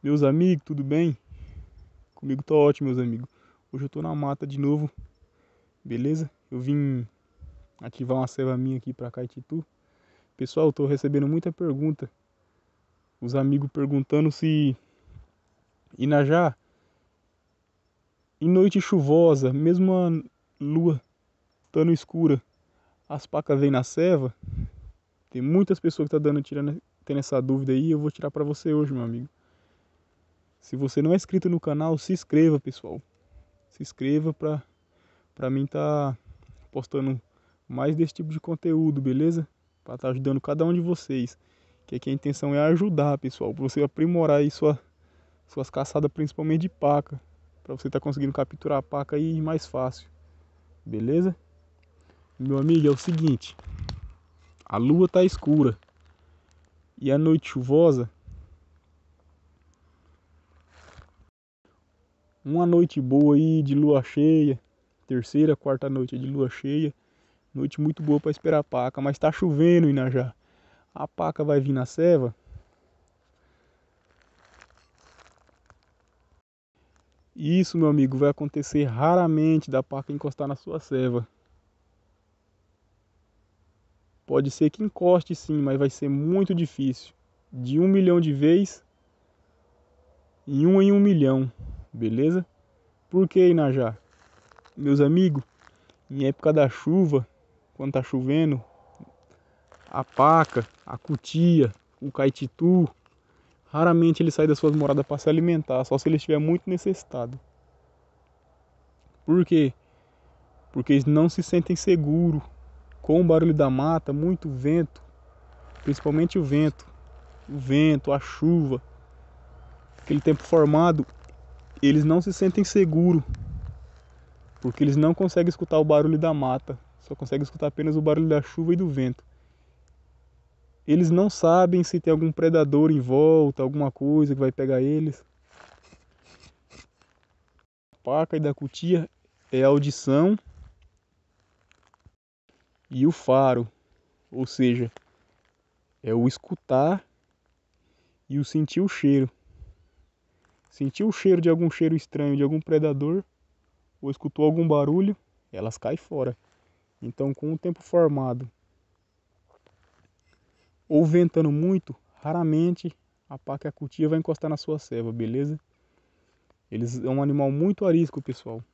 Meus amigos, tudo bem? Comigo tá ótimo, meus amigos. Hoje eu tô na mata de novo, beleza? Eu vim ativar uma serva minha aqui pra Caetitu. Pessoal, eu tô recebendo muita pergunta. Os amigos perguntando se Inajá, em noite chuvosa, mesmo a lua estando escura, as pacas vêm na serva? Tem muitas pessoas que tá dando tirando tendo essa dúvida aí, eu vou tirar para você hoje, meu amigo. Se você não é inscrito no canal, se inscreva, pessoal. Se inscreva para pra mim estar tá postando mais desse tipo de conteúdo, beleza? Para estar tá ajudando cada um de vocês. Que aqui a intenção é ajudar, pessoal. Pra você aprimorar aí sua, suas caçadas, principalmente de paca. Para você estar tá conseguindo capturar a paca aí mais fácil. Beleza? Meu amigo, é o seguinte. A lua tá escura. E a noite chuvosa uma noite boa aí de lua cheia, terceira, quarta noite de lua cheia. Noite muito boa para esperar a paca, mas tá chovendo, Inajá. A paca vai vir na ceva. Isso, meu amigo, vai acontecer raramente da paca encostar na sua ceva. Pode ser que encoste sim, mas vai ser muito difícil. De um milhão de vezes, em um em um milhão beleza? Por que, Inajá? Meus amigos, em época da chuva, quando tá chovendo, a paca, a cutia, o caititu, raramente ele sai das suas moradas para se alimentar, só se ele estiver muito necessitado. Por quê? Porque eles não se sentem seguros com o barulho da mata, muito vento, principalmente o vento, o vento, a chuva, aquele tempo formado, eles não se sentem seguros, porque eles não conseguem escutar o barulho da mata, só conseguem escutar apenas o barulho da chuva e do vento. Eles não sabem se tem algum predador em volta, alguma coisa que vai pegar eles. A paca e da cutia é a audição e o faro, ou seja, é o escutar e o sentir o cheiro sentiu o cheiro de algum cheiro estranho de algum predador ou escutou algum barulho, elas caem fora. Então, com o tempo formado ou ventando muito, raramente a paca cutia vai encostar na sua ceva, beleza? Eles é um animal muito arisco, pessoal. Ou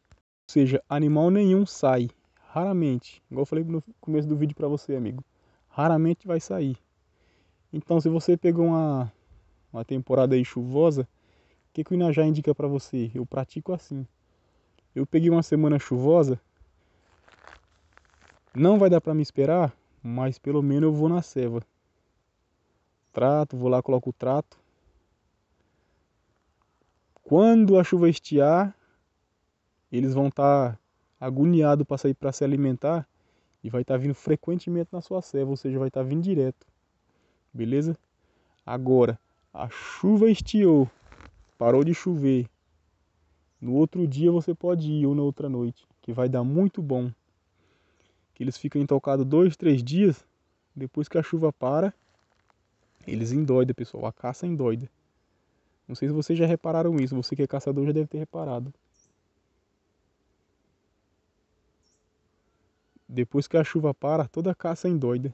seja, animal nenhum sai, raramente. Igual eu falei no começo do vídeo para você, amigo. Raramente vai sair. Então, se você pegou uma uma temporada aí chuvosa, que, que o Inajá indica para você? Eu pratico assim. Eu peguei uma semana chuvosa. Não vai dar para me esperar, mas pelo menos eu vou na ceva. Trato, vou lá, coloco o trato. Quando a chuva estiar, eles vão estar tá agoniados para sair para se alimentar e vai estar tá vindo frequentemente na sua ceva, ou seja, vai estar tá vindo direto. Beleza? Agora, a chuva estiou, parou de chover. No outro dia você pode ir ou na outra noite, que vai dar muito bom. Que eles ficam intocados dois, três dias, depois que a chuva para, eles endoidam, pessoal. A caça endoida. Não sei se vocês já repararam isso, você que é caçador já deve ter reparado. Depois que a chuva para, toda a caça endoida.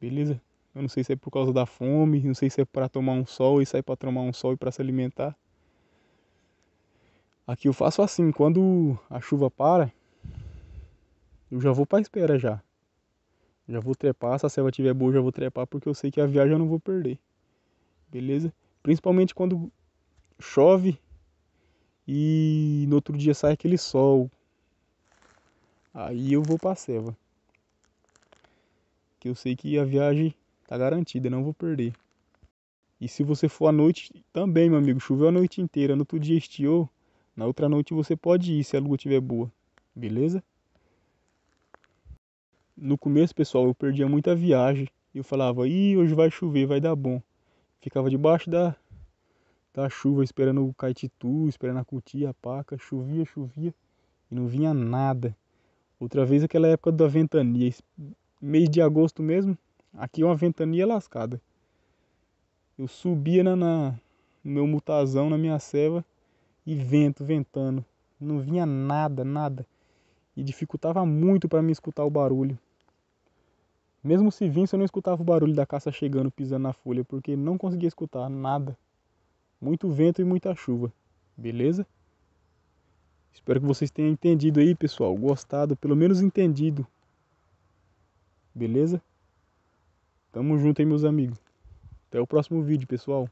Beleza? Eu não sei se é por causa da fome, não sei se é para tomar um sol e sair para tomar um sol e para se alimentar. Aqui eu faço assim, quando a chuva para, eu já vou para espera já. Já vou trepar, se a selva tiver boa, já vou trepar porque eu sei que a viagem eu não vou perder. Beleza? Principalmente quando chove e no outro dia sai aquele sol. Aí eu vou pra selva. Que eu sei que a viagem Tá garantida, não vou perder. E se você for à noite também, meu amigo, choveu a noite inteira, no outro dia estiou, na outra noite você pode ir se a lua estiver boa, beleza? No começo, pessoal, eu perdia muita viagem. Eu falava, ih, hoje vai chover, vai dar bom. Ficava debaixo da, da chuva, esperando o caititu, esperando a cutia, a paca. Chovia, chovia e não vinha nada. Outra vez, aquela época da ventania, mês de agosto mesmo, Aqui é uma ventania lascada. Eu subia na, na, no meu mutazão, na minha ceva, e vento, ventando. Não vinha nada, nada. E dificultava muito para me escutar o barulho. Mesmo se vinha, eu não escutava o barulho da caça chegando, pisando na folha, porque não conseguia escutar nada. Muito vento e muita chuva. Beleza? Espero que vocês tenham entendido aí, pessoal. Gostado, pelo menos entendido. Beleza? Tamo junto aí, meus amigos. Até o próximo vídeo, pessoal.